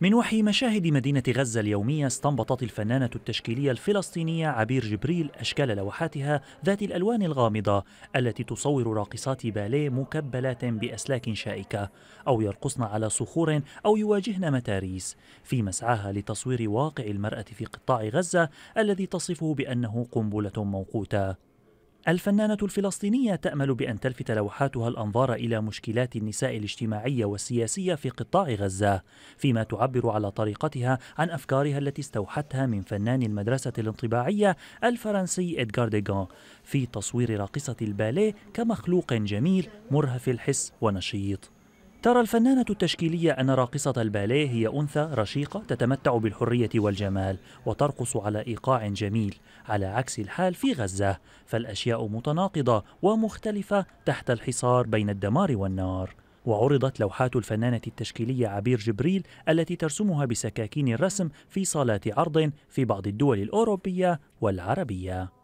من وحي مشاهد مدينة غزة اليومية استنبطت الفنانة التشكيلية الفلسطينية عبير جبريل أشكال لوحاتها ذات الألوان الغامضة التي تصور راقصات باليه مكبلات بأسلاك شائكة أو يرقصن على صخور أو يواجهن متاريس في مسعاها لتصوير واقع المرأة في قطاع غزة الذي تصفه بأنه قنبلة موقوتة الفنانة الفلسطينية تأمل بأن تلفت لوحاتها الأنظار إلى مشكلات النساء الاجتماعية والسياسية في قطاع غزة، فيما تعبر على طريقتها عن أفكارها التي استوحتها من فنان المدرسة الانطباعية الفرنسي إدغار ديغان في تصوير راقصة الباليه كمخلوق جميل مرهف الحس ونشيط. ترى الفنانة التشكيلية أن راقصة الباليه هي أنثى رشيقة تتمتع بالحرية والجمال وترقص على إيقاع جميل على عكس الحال في غزة فالأشياء متناقضة ومختلفة تحت الحصار بين الدمار والنار وعرضت لوحات الفنانة التشكيلية عبير جبريل التي ترسمها بسكاكين الرسم في صالات عرض في بعض الدول الأوروبية والعربية